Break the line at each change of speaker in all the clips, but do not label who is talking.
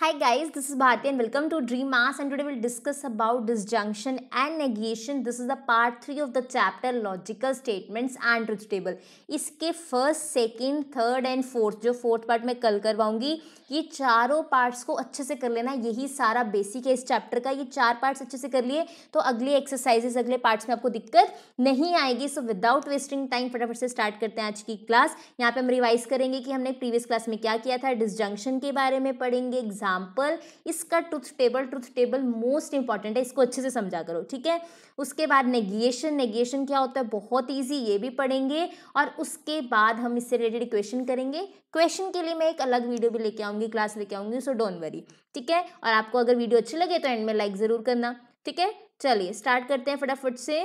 Hi guys, this is Bharti and welcome to Dream Mass and today we'll discuss about disjunction and negation. This is the part three of the chapter logical statements and truth table. इसके first, second, third and fourth जो fourth part में कल करवाऊंगी ये चारों parts को अच्छे से कर लेना यही सारा basic है इस chapter का ये चार parts अच्छे से कर लिए तो अगली exercises अगले parts में आपको दिक्कत नहीं आएगी so without wasting time फटाफट से start करते हैं आज की class. यहाँ पे हम revise करेंगे कि हमने previous class में क्या किया था disjunction के बारे में पढ़ेंगे एग्जाम्पल इसका truth table truth table most important है इसको अच्छे से समझा करो ठीक है उसके बाद नेगिएशन नेगिएशन क्या होता है बहुत ईजी ये भी पढ़ेंगे और उसके बाद हम इससे रिलेटेड क्वेश्चन करेंगे क्वेश्चन के लिए मैं एक अलग वीडियो भी लेके आऊँगी क्लास लेके आऊँगी सो डोंट वरी ठीक है और आपको अगर वीडियो अच्छी लगे तो एंड में लाइक ज़रूर करना ठीक है चलिए स्टार्ट करते हैं फटाफट से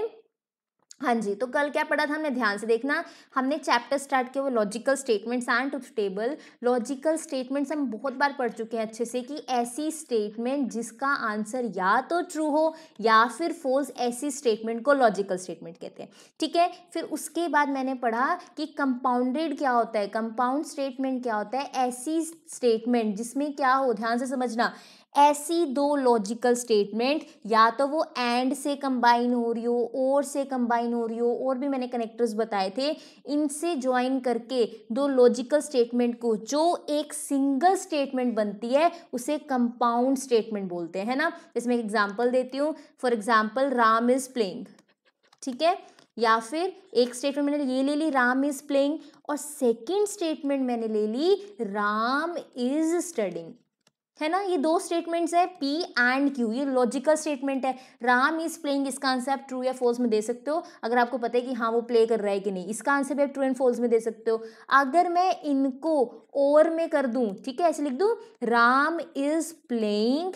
हाँ जी तो कल क्या पढ़ा था हमने ध्यान से देखना हमने चैप्टर स्टार्ट किया वो लॉजिकल स्टेटमेंट्स एंड टू टेबल लॉजिकल स्टेटमेंट्स हम बहुत बार पढ़ चुके हैं अच्छे से कि ऐसी स्टेटमेंट जिसका आंसर या तो ट्रू हो या फिर फोल्स ऐसी स्टेटमेंट को लॉजिकल स्टेटमेंट कहते हैं ठीक है फिर उसके बाद मैंने पढ़ा कि कंपाउंडेड क्या होता है कंपाउंड स्टेटमेंट क्या होता है ऐसी स्टेटमेंट जिसमें क्या हो ध्यान से समझना ऐसी दो लॉजिकल स्टेटमेंट या तो वो एंड से कंबाइन हो रही हो और से कंबाइन हो रही हो और भी मैंने कनेक्टर्स बताए थे इनसे ज्वाइन करके दो लॉजिकल स्टेटमेंट को जो एक सिंगल स्टेटमेंट बनती है उसे कंपाउंड स्टेटमेंट बोलते हैं ना इसमें एक एग्जाम्पल देती हूँ for example Ram is playing ठीक है या फिर एक स्टेटमेंट मैंने ये ले ली राम इज़ प्लेइंग और सेकंड स्टेटमेंट मैंने ले ली राम इज़ स्टडिंग है ना ये दो स्टेटमेंट्स है पी एंड क्यू ये लॉजिकल स्टेटमेंट है राम इज प्लेइंग इसका आंसर आप ट्रू या फॉल्स में दे सकते हो अगर आपको पता है कि हाँ वो प्ले कर रहा है कि नहीं इसका आंसर भी आप ट्रू एंड फॉल्स में दे सकते हो अगर मैं इनको और में कर दूं ठीक है ऐसे लिख दूं राम इज प्लेइंग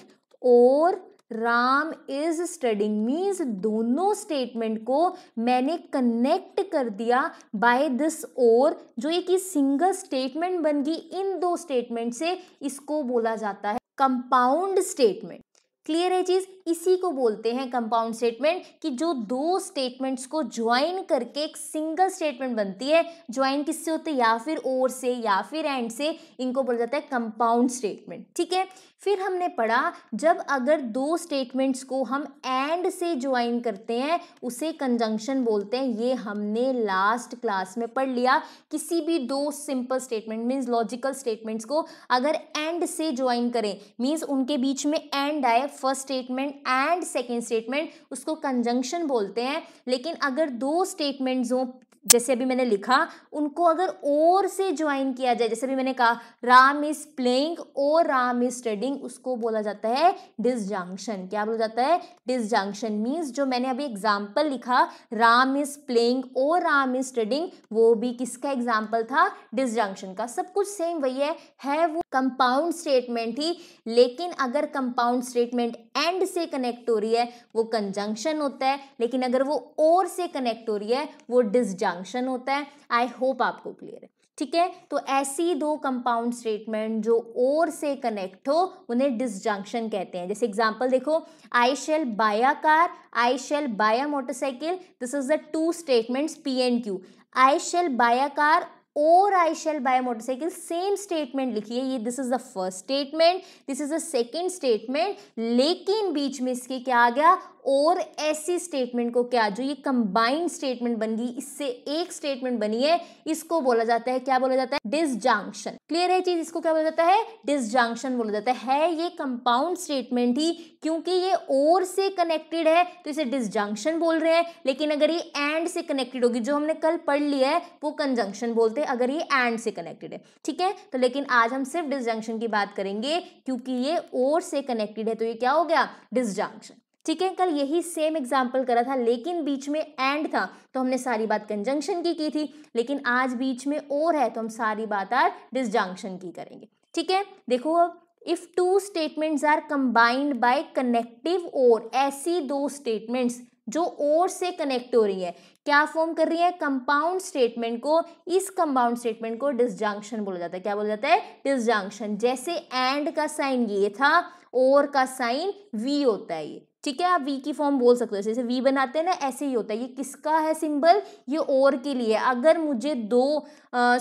और राम इज स्टडिंग मीन्स दोनों स्टेटमेंट को मैंने कनेक्ट कर दिया बाय दिस और जो एक ही सिंगल स्टेटमेंट बन गई इन दो स्टेटमेंट से इसको बोला जाता है कंपाउंड स्टेटमेंट क्लियर है चीज़ इसी को बोलते हैं कंपाउंड स्टेटमेंट कि जो दो स्टेटमेंट्स को ज्वाइन करके एक सिंगल स्टेटमेंट बनती है ज्वाइन किससे होते है या फिर और से या फिर एंड से इनको बोला जाता है कंपाउंड स्टेटमेंट ठीक है फिर हमने पढ़ा जब अगर दो स्टेटमेंट्स को हम एंड से ज्वाइन करते हैं उसे कंजंक्शन बोलते हैं ये हमने लास्ट क्लास में पढ़ लिया किसी भी दो simple statement means logical statements को अगर एंड से ज्वाइन करें मीन्स उनके बीच में एंड आए first statement and second statement उसको कंजंक्शन बोलते हैं लेकिन अगर दो स्टेटमेंट्स हों जैसे अभी मैंने लिखा उनको अगर और से ज्वाइन किया जाए जैसे अभी मैंने कहा राम इज प्लेइंग और राम इज स्टडिंग उसको बोला जाता है डिसजंक्शन क्या बोला जाता है डिसजंक्शन मीन्स जो मैंने अभी एग्जाम्पल लिखा राम इज प्लेइंग और राम इज स्टडिंग वो भी किसका एग्जाम्पल था डिसजंक्शन का सब कुछ सेम वही है, है वो कंपाउंड स्टेटमेंट ही लेकिन अगर कंपाउंड स्टेटमेंट एंड से कनेक्ट हो रही है वो कंजंक्शन होता है लेकिन अगर वो और से कनेक्ट हो रही है वो डिसजंक्शन जंक्शन होता है आई होप आपको क्लियर है ठीक है तो ऐसी दो कंपाउंड स्टेटमेंट जो ओर से कनेक्ट हो उन्हें डिसजंक्शन कहते हैं जैसे एग्जांपल देखो I shall buy a car I shall buy a motorcycle this is the two statements P and Q I shall buy a car और I shall buy motorcycle same statement लिखिए ये this is the first statement this is the second statement लेकिन बीच में इसके क्या आ गया और ऐसी स्टेटमेंट को क्या जो ये कंबाइंड स्टेटमेंट बन गई इससे एक स्टेटमेंट बनी है इसको बोला जाता है क्या बोला जाता है डिसजंक्शन क्लियर है चीज इसको क्या बोला जाता है डिसजंक्शन बोला जाता है ये कंपाउंड स्टेटमेंट ही क्योंकि ये और से कनेक्टेड है तो इसे डिसजंक्शन बोल रहे हैं लेकिन अगर ये एंड से कनेक्टेड होगी जो हमने कल पढ़ लिया है वो कंजंक्शन बोलते अगर ये एंड से कनेक्टेड है ठीक है तो लेकिन आज हम सिर्फ डिसजंक्शन की बात करेंगे क्योंकि ये ओर से कनेक्टेड है तो ये क्या हो गया डिसजंक्शन ठीक है कल यही सेम एग्जाम्पल करा था लेकिन बीच में एंड था तो हमने सारी बात कंजंक्शन की की थी लेकिन आज बीच में और है तो हम सारी बात आज डिसजंक्शन की करेंगे ठीक है देखो अब if two statements are combined by connective और ऐसी दो स्टेटमेंट्स जो और से कनेक्ट हो रही है क्या फॉर्म कर रही है कंपाउंड स्टेटमेंट को इस कंपाउंड स्टेटमेंट को डिसजंक्शन बोला जाता है क्या बोला जाता है डिसजंक्शन जैसे एंड का साइन ये था और का साइन वी होता है ये ठीक है आप वी की फॉर्म बोल सकते हो जैसे वी बनाते हैं ना ऐसे ही होता है ये किसका है सिंबल ये ओर के लिए अगर मुझे दो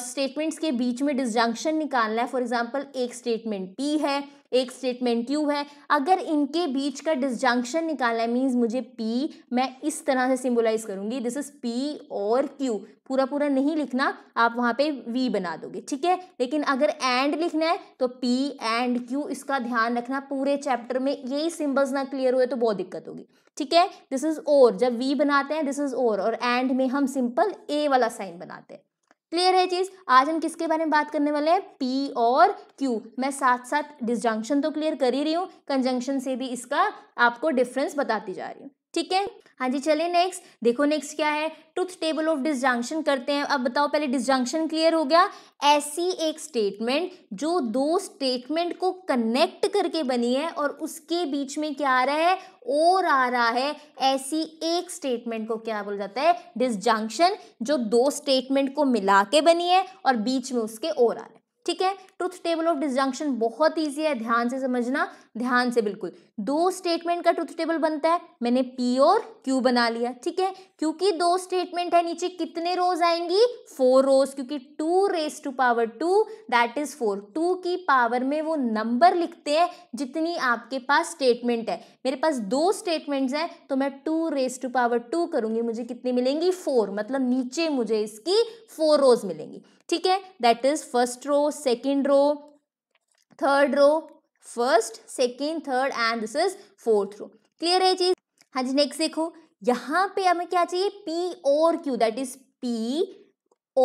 स्टेटमेंट्स के बीच में डिसजंक्शन निकालना है फॉर एग्जांपल एक स्टेटमेंट पी है एक स्टेटमेंट क्यू है अगर इनके बीच का डिसजंक्शन निकालना है मीन्स मुझे पी मैं इस तरह से सिम्बोलाइज करूंगी दिस इज पी और क्यू पूरा पूरा नहीं लिखना आप वहाँ पे वी बना दोगे ठीक है लेकिन अगर एंड लिखना है तो पी एंड क्यू इसका ध्यान रखना पूरे चैप्टर में यही सिंबल्स ना क्लियर हुए तो बहुत दिक्कत होगी ठीक है दिस इज और जब वी बनाते हैं दिस इज और एंड में हम सिंपल ए वाला साइन बनाते हैं क्लियर है चीज़ आज हम किसके बारे में बात करने वाले हैं पी और क्यू मैं साथ साथ डिसजंक्शन तो क्लियर कर ही रही हूँ कंजंक्शन से भी इसका आपको डिफरेंस बताती जा रही हूँ ठीक है हाँ जी चलिए नेक्स्ट देखो नेक्स्ट क्या है ट्रुथ टेबल ऑफ डिसजंक्शन करते हैं अब बताओ पहले डिसजंक्शन क्लियर हो गया ऐसी एक स्टेटमेंट जो दो स्टेटमेंट को कनेक्ट करके बनी है और उसके बीच में क्या आ रहा है और आ रहा है ऐसी एक स्टेटमेंट को क्या बोला जाता है डिसजंक्शन जो दो स्टेटमेंट को मिला के बनी है और बीच में उसके और आ रहा है ठीक है ट्रुथ टेबल ऑफ डिसजंक्शन बहुत ईजी है ध्यान से समझना ध्यान से बिल्कुल दो स्टेटमेंट का ट्रुथ टेबल बनता है मैंने पी और क्यू बना लिया ठीक है क्योंकि दो स्टेटमेंट है नीचे कितने रोज आएंगी फोर रोज क्योंकि two raise to power two that is four two की पावर में वो नंबर लिखते हैं जितनी आपके पास स्टेटमेंट है मेरे पास दो स्टेटमेंट्स हैं तो मैं two raise to power two करूंगी मुझे कितनी मिलेंगी फोर मतलब नीचे मुझे इसकी फोर रोज मिलेंगी ठीक है that is first row second row third row first second third and this is fourth row clear है चीज हाँ जी नेक्स्ट देखो यहाँ पे हमें क्या चाहिए P और Q दैट इज P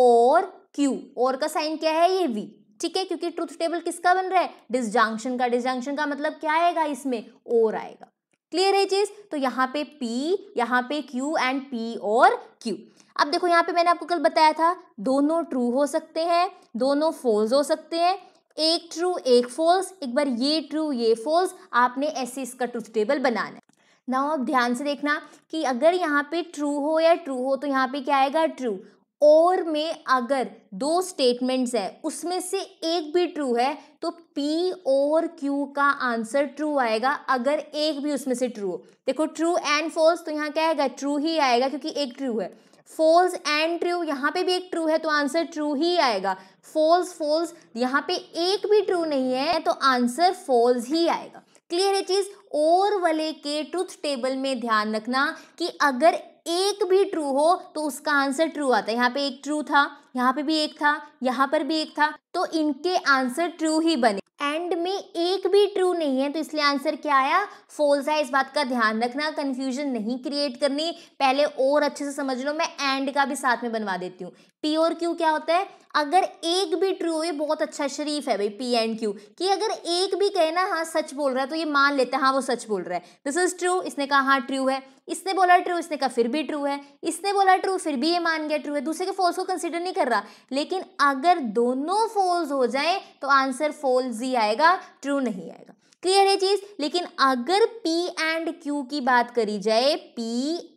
और Q और का साइन क्या है ये V ठीक है क्योंकि ट्रूथ टेबल किसका बन रहा है डिसजंक्शन का डिसजंक्शन का मतलब क्या आएगा इसमें और आएगा क्लियर है चीज तो यहाँ पे P यहाँ पे Q एंड P और Q अब देखो यहाँ पे मैंने आपको कल बताया था दोनों ट्रू हो सकते हैं दोनों फोल्स हो सकते हैं एक ट्रू एक फॉल्स एक बार ये ट्रू ये फॉल्स आपने ऐसे इसका ट्रूथ टेबल बनाना है नाउ आप ध्यान से देखना कि अगर यहाँ पे ट्रू हो या ट्रू हो तो यहाँ पे क्या आएगा ट्रू और में अगर दो स्टेटमेंट्स है उसमें से एक भी ट्रू है तो पी और क्यू का आंसर ट्रू आएगा अगर एक भी उसमें से ट्रू हो देखो ट्रू एंड फॉल्स तो यहाँ क्या आएगा ट्रू ही आएगा क्योंकि एक ट्रू है फॉल्स एंड ट्रू यहाँ पे भी एक ट्रू है तो आंसर ट्रू ही आएगा फोल्स फोल्स यहाँ पे एक भी ट्रू नहीं है तो आंसर फोल्स ही आएगा क्लियर है चीज़ और वाले के ट्रुथ टेबल में ध्यान रखना कि अगर एक भी ट्रू हो तो उसका आंसर ट्रू आता है यहाँ पे एक ट्रू था यहाँ पे भी एक था यहाँ पर भी एक था तो इनके आंसर ट्रू ही बने एंड में एक भी ट्रू नहीं है तो इसलिए आंसर क्या आया फोल्स है इस बात का ध्यान रखना कन्फ्यूजन नहीं क्रिएट करनी पहले और अच्छे से समझ लो मैं एंड का भी साथ में बनवा देती हूँ पी और क्यू क्या होता है अगर एक भी ट्रू हो ये बहुत अच्छा शरीफ है भाई पी एंड क्यू कि अगर एक भी कहे ना हाँ सच बोल रहा है तो ये मान लेते हैं हाँ वो सच बोल रहा है दिस इज ट्रू इसने कहा हाँ ट्रू है इसने बोला ट्रू इसने कहा फिर भी ट्रू है इसने बोला ट्रू फिर भी ये मान गया ट्रू है दूसरे के फॉल्स को कंसिडर नहीं कर रहा लेकिन अगर दोनों फोल्स हो जाए तो आंसर फॉल्स ही आएगा ट्रू नहीं आएगा क्लियर है चीज लेकिन अगर P एंड Q की बात करी जाए P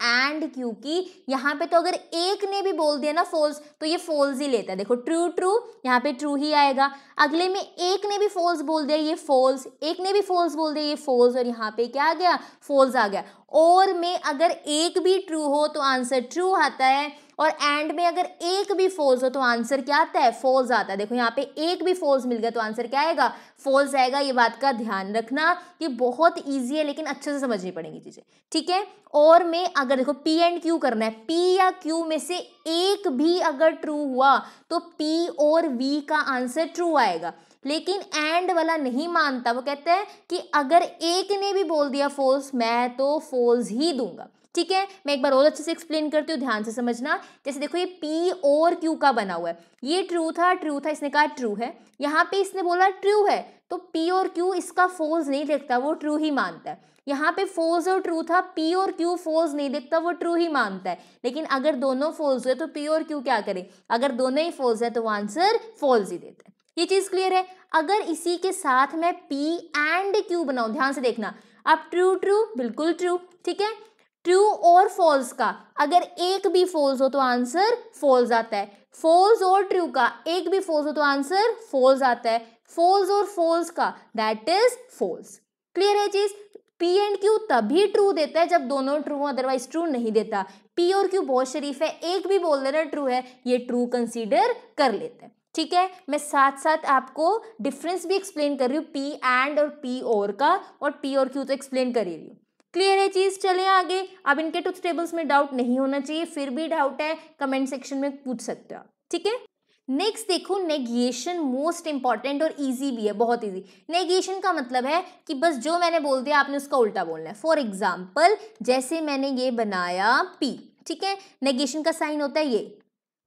एंड Q की यहाँ पे तो अगर एक ने भी बोल दिया ना फोल्स तो ये फोल्स ही लेता है देखो ट्रू ट्रू यहाँ पे ट्रू ही आएगा अगले में एक ने भी फोल्स बोल दिया ये फोल्स एक ने भी फोल्स बोल दिया ये फोल्स और यहाँ पे क्या आ गया फोल्स आ गया और में अगर एक भी ट्रू हो तो आंसर ट्रू आता है और एंड में अगर एक भी फोल्स हो तो आंसर क्या आता है फोल्स आता है देखो यहाँ पे एक भी फोल्स मिल गया तो आंसर क्या आएगा फोल्स आएगा ये बात का ध्यान रखना ये बहुत ईजी है लेकिन अच्छे से समझनी पड़ेगी चीज़ें ठीक है और में अगर देखो पी एंड क्यू करना है पी या क्यू में से एक भी अगर ट्रू हुआ तो पी और वी का आंसर ट्रू आएगा लेकिन एंड वाला नहीं मानता वो कहता है कि अगर एक ने भी बोल दिया फोल्स मैं तो फोल्स ही दूंगा ठीक है मैं एक बार और अच्छे से एक्सप्लेन करती हूँ ध्यान से समझना जैसे देखो ये पी और क्यू का बना हुआ है ये ट्रू था ट्रू था इसने कहा ट्रू है यहाँ पे इसने बोला ट्रू है तो पी और क्यू इसका फोल्स नहीं देखता वो ट्रू ही मानता है यहाँ पे फोर्स और ट्रू था पी और क्यू फोल्स नहीं देखता वो ट्रू ही मानता है लेकिन अगर दोनों फोल्स हुए तो पी और क्यू क्या करें अगर दोनों ही फोल्स है तो वो आंसर फोल्स ही देता है ये चीज़ क्लियर है अगर इसी के साथ मैं पी एंड क्यू बनाऊ ध्यान से देखना अब ट्रू ट्रू बिल्कुल ट्रू ठीक है ट्रू और फॉल्स का अगर एक भी फॉल्स हो तो आंसर फॉल्स आता है फॉल्स और ट्रू का एक भी फॉल्स हो तो आंसर फॉल्स आता है फॉल्स और फॉल्स का दैट इज फॉल्स क्लियर है चीज पी एंड क्यू तभी ट्रू देता है जब दोनों ट्रू हो अदरवाइज ट्रू नहीं देता पी और क्यू बहुत शरीफ है एक भी बोल देना ट्रू है ये ट्रू कंसिडर कर लेते हैं ठीक है मैं साथ साथ आपको डिफरेंस भी एक्सप्लेन कर रही हूँ पी एंड और पी और का और पी और क्यू तो एक्सप्लेन कर ही रही हूँ क्लियर है चीज़ चले आगे अब इनके टूथ टेबल्स में डाउट नहीं होना चाहिए फिर भी डाउट है कमेंट सेक्शन में पूछ सकते हो आप ठीक है नेक्स्ट देखो नेगिएशन मोस्ट इंपॉर्टेंट और इजी भी है बहुत इजी नेगिएशन का मतलब है कि बस जो मैंने बोल दिया आपने उसका उल्टा बोलना है फॉर एग्जाम्पल जैसे मैंने ये बनाया पी ठीक है नेगेशन का साइन होता है ये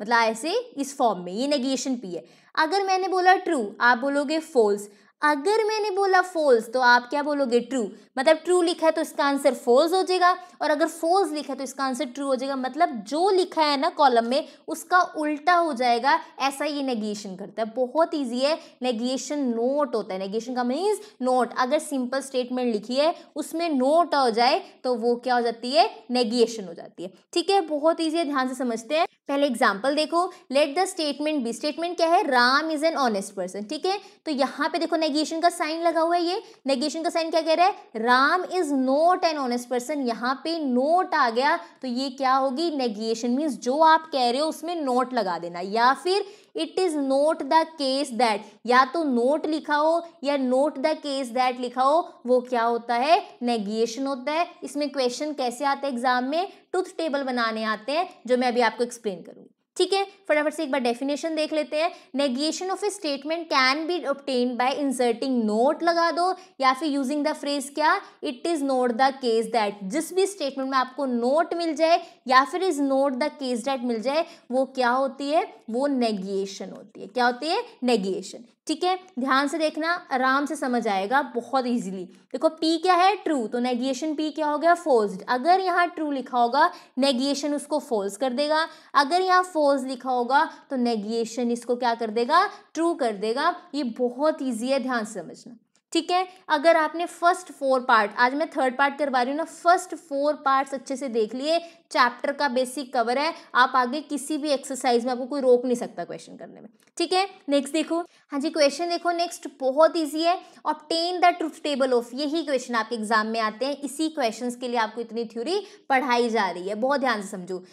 मतलब ऐसे इस फॉर्म में ये नेगेशन पी है अगर मैंने बोला ट्रू आप बोलोगे फॉल्स अगर मैंने बोला फोल्स तो आप क्या बोलोगे ट्रू मतलब ट्रू लिखा है तो इसका आंसर फोल्स हो जाएगा और अगर फोल्स लिखा है तो इसका आंसर ट्रू हो जाएगा मतलब जो लिखा है ना कॉलम में उसका उल्टा हो जाएगा ऐसा ये नेगेशन करता है बहुत ईजी है नेगेशन नोट होता है नेगेशन का मीन्स नोट अगर सिंपल स्टेटमेंट लिखी है उसमें नोट हो जाए तो वो क्या हो जाती है नेगिएशन हो जाती है ठीक है बहुत ईजी है ध्यान से समझते हैं पहले एग्जाम्पल देखो let the statement be statement क्या है Ram is an honest person ठीक है तो यहाँ पे देखो नेगेशन का साइन लगा हुआ है ये नेगेशन का साइन क्या कह रहा है Ram is not an honest person यहाँ पे नोट आ गया तो ये क्या होगी नेगेशन मीन्स जो आप कह रहे हो उसमें नोट लगा देना या फिर it is not the case that या तो नोट लिखा हो या नोट द केस दैट लिखा हो वो क्या होता है नेगेशन होता है इसमें क्वेश्चन कैसे आते हैं एग्जाम में टूथ टेबल बनाने आते हैं जो मैं अभी आपको एक्सप्लेन करूँगी ठीक है फटाफट से एक बार डेफिनेशन देख लेते हैं negation of a statement can be obtain by inserting not लगा दो या फिर यूजिंग द फ्रेज क्या it is not the case that जिस भी स्टेटमेंट में आपको नोट मिल जाए या फिर is not the case that मिल जाए वो क्या होती है वो नेगेशन होती है क्या होती है नेगेशन ठीक है ध्यान से देखना आराम से समझ आएगा बहुत इजीली देखो पी क्या है ट्रू तो नेगिएशन पी क्या हो गया फोर्स्ड अगर यहाँ ट्रू लिखा होगा नेगिएशन उसको फोर्स कर देगा अगर यहाँ फोर्स लिखा होगा तो नेगिएशन इसको क्या कर देगा ट्रू कर देगा ये बहुत ईजी है ध्यान से समझना ठीक है अगर आपने फर्स्ट फोर पार्ट आज मैं थर्ड पार्ट करवा रही हूँ ना फर्स्ट फोर पार्ट्स अच्छे से देख लिए चैप्टर का बेसिक कवर है आप आगे किसी भी एक्सरसाइज में आपको कोई रोक नहीं सकता क्वेश्चन करने में ठीक है नेक्स्ट देखो हाँ जी क्वेश्चन देखो नेक्स्ट बहुत ईजी है obtain the truth table of यही क्वेश्चन आपके एग्जाम में आते हैं इसी क्वेश्चन के लिए आपको इतनी थ्योरी पढ़ाई जा रही है बहुत ध्यान से समझो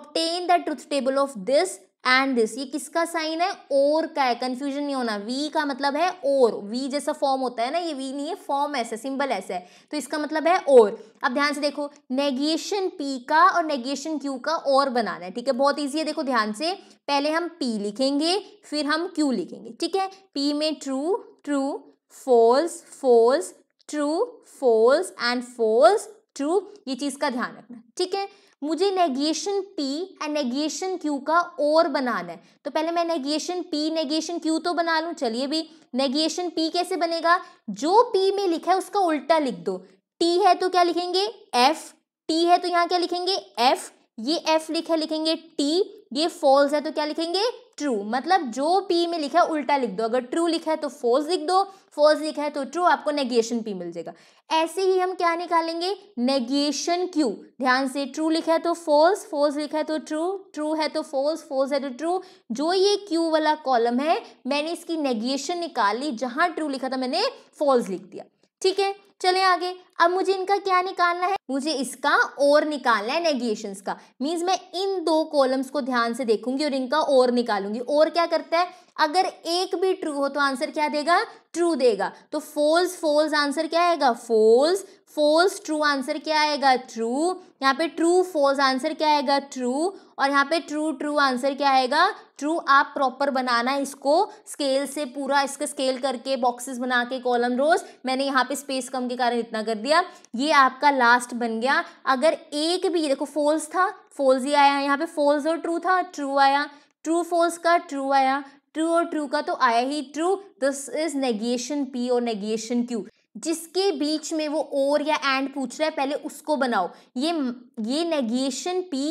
obtain the truth table of this and this ये किसका साइन है और का है कंफ्यूजन नहीं होना वी का मतलब है और वी जैसा फॉर्म होता है ना ये वी नहीं है फॉर्म ऐसा सिंबल ऐसा है तो इसका मतलब है और अब ध्यान से देखो नेगेशन पी का और नेगेशन क्यू का और बनाना है ठीक है बहुत ईजी है देखो ध्यान से पहले हम पी लिखेंगे फिर हम क्यू लिखेंगे ठीक है पी में true true false false true false and false true ये चीज़ का ध्यान रखना ठीक है मुझे negation P and negation Q का और बनाना है तो पहले मैं नेगेशन पी नेगेशन क्यू तो बना लूँ चलिए भी नेगेशन पी कैसे बनेगा जो पी में लिखा है उसका उल्टा लिख दो टी है तो क्या लिखेंगे एफ टी है तो यहाँ क्या लिखेंगे एफ ये एफ लिखा लिखेंगे टी ये फॉल्स है तो क्या लिखेंगे ट्रू मतलब जो पी में लिखा है उल्टा लिख दो अगर ट्रू लिखा है तो फॉल्स लिख दो फॉल्स लिखा है तो ट्रू आपको नेगेशन पी मिल जाएगा ऐसे ही हम क्या निकालेंगे नेगेशन क्यू ध्यान से ट्रू लिखा है तो फॉल्स फॉल्स लिखा है तो ट्रू ट्रू है तो फॉल्स फॉल्स है तो ट्रू जो ये क्यू वाला कॉलम है मैंने इसकी नेगेशन निकाली जहां ट्रू लिखा था मैंने फॉल्स लिख दिया ठीक है चले आगे अब मुझे इनका क्या निकालना है मुझे इसका और निकालना है नेगेशन का मीन्स मैं इन दो कॉलम्स को ध्यान से देखूंगी और इनका और निकालूंगी और क्या करता है अगर एक भी ट्रू हो तो आंसर क्या देगा ट्रू देगा तो फोल्स फोल्स आंसर क्या आएगा फोल्स फोल्स ट्रू आंसर क्या आएगा ट्रू यहाँ पे ट्रू फोल्स आंसर क्या आएगा ट्रू और यहाँ पे ट्रू ट्रू आंसर क्या आएगा ट्रू आप प्रॉपर बनाना इसको स्केल से पूरा इसका स्केल करके बॉक्सेस बना के कॉलम रोज मैंने यहाँ पे स्पेस कम के कारण इतना कर दिया ये आपका लास्ट बन गया अगर एक भी देखो फोल्स था फोल्स ही आया यहाँ पे फोल्स और ट्रू था ट्रू आया ट्रू फोल्स का ट्रू आया ट्रू और ट्रू का तो आया ही true this is negation P और नेगेशन क्यू जिसके बीच में वो और या एंड पूछ रहा है पहले उसको बनाओ ये ये नेगेशन पी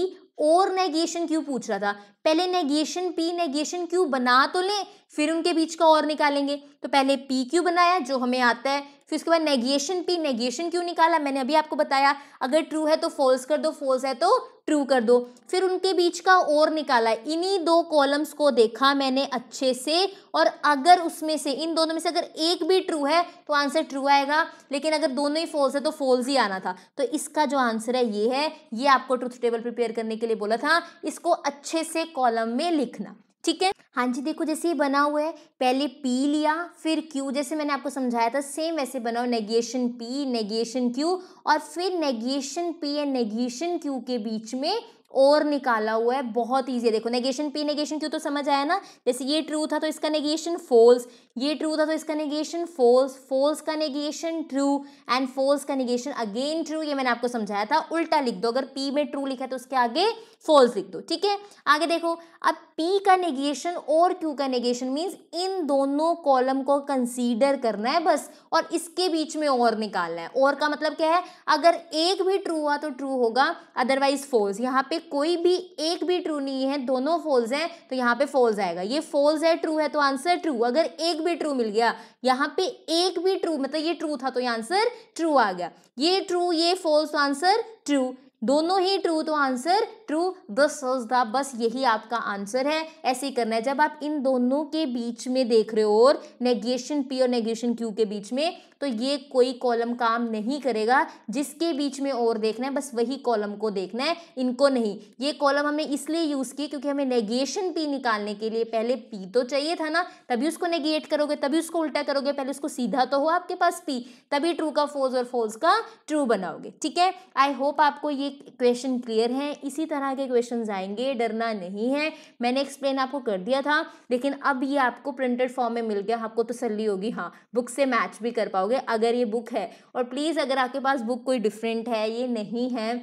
और नेगेशन क्यों पूछ रहा था पहले नेगेशन पी नेगेशन क्यों बना तो लें फिर उनके बीच का और निकालेंगे तो पहले पी क्यू बनाया जो हमें आता है फिर उसके बाद नेगेशन पी नेगेशन क्यों निकाला मैंने अभी आपको बताया अगर ट्रू है तो फॉल्स कर दो फॉल्स है तो ट्रू कर दो फिर उनके बीच का और निकाला इन्हीं दो कॉलम्स को देखा मैंने अच्छे से और अगर उसमें से इन दोनों में से अगर एक भी ट्रू है तो आंसर ट्रू आएगा लेकिन अगर दोनों ही फॉल्स है तो फॉल्स ही आना था तो इसका जो आंसर है ये है ये आपको ट्रूथ टेबल प्रिपेयर करने के लिए बोला था इसको अच्छे से कॉलम में लिखना ठीक है हाँ जी देखो जैसे ये बना हुआ है पहले पी लिया फिर क्यू जैसे मैंने आपको समझाया था सेम वैसे बनाओ नेगेशन पी नेगेशन क्यू और फिर negation P and negation Q के बीच में और निकाला हुआ है बहुत ईजी है देखो नेगेशन पी नेगेशन क्यों तो समझ आया ना जैसे ये ट्रू था तो इसका नेगेशन फोल्स ये ट्रू था तो इसका नेगेशन फोल्स फोल्स का नेगेशन ट्रू एंड फोल्स का नेगेशन अगेन ट्रू ये मैंने आपको समझाया था उल्टा लिख दो अगर पी में ट्रू लिखा है तो उसके आगे फोल्स लिख दो ठीक है आगे देखो अब पी का नेगेशन और क्यू का नेगेशन मीन्स इन दोनों कॉलम को कंसीडर करना है बस और इसके बीच में और निकालना है और का मतलब क्या है अगर एक भी ट्रू हुआ तो ट्रू होगा अदरवाइज फोल्स यहाँ पे में कोई भी एक भी ट्रू नहीं है दोनों फोल्स हैं तो यहाँ पे फोल्स आएगा ये फोल्स है ट्रू है तो आंसर ट्रू अगर एक भी ट्रू मिल गया यहाँ पे एक भी ट्रू मतलब ये ट्रू था तो ये आंसर ट्रू आ गया ये ट्रू ये फोल्स तो आंसर ट्रू दोनों ही ट्रू तो answer true this is the बस यही आपका आंसर है ऐसे ही करना है जब आप इन दोनों के बीच में देख रहे हो और नेगेशन पी और नेगेशन क्यू के बीच में तो ये कोई कॉलम काम नहीं करेगा जिसके बीच में और देखना है बस वही कॉलम को देखना है इनको नहीं ये कॉलम हमने इसलिए यूज़ की क्योंकि हमें नेगेशन पी निकालने के लिए पहले पी तो चाहिए था ना तभी उसको नेगेट करोगे तभी उसको उल्टा करोगे पहले उसको सीधा तो हो आपके पास पी तभी ट्रू का फोज और फोज का ट्रू बनाओगे ठीक है आई होप आपको ये क्वेश्चन क्लियर है इसी तरह के क्वेश्चन आएंगे डरना नहीं है मैंने एक्सप्लेन आपको कर दिया था लेकिन अब ये आपको प्रिंटेड फॉर्म में मिल गया आपको तो तसली होगी हाँ बुक से मैच भी कर पाओगे जाओगे अगर ये बुक है और प्लीज़ अगर आपके पास बुक कोई डिफरेंट है ये नहीं है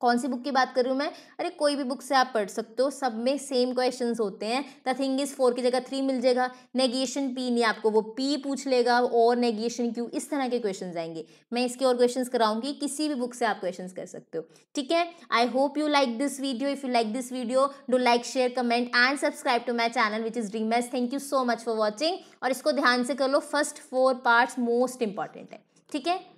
कौन सी बुक की बात कर रही हूँ मैं अरे कोई भी बुक से आप पढ़ सकते हो सब में सेम क्वेश्चंस होते हैं द थिंग इज़ फोर की जगह थ्री मिल जाएगा नेगेशन पी नहीं आपको वो पी पूछ लेगा और नेगेशन क्यू इस तरह के क्वेश्चंस आएंगे मैं इसके और क्वेश्चंस कराऊंगी किसी भी बुक से आप क्वेश्चन कर सकते हो ठीक है I hope you like this video if you like this video do like share comment and subscribe to my channel which is Dreamers thank you so much for watching और इसको ध्यान से कर लो first four parts most important है ठीक है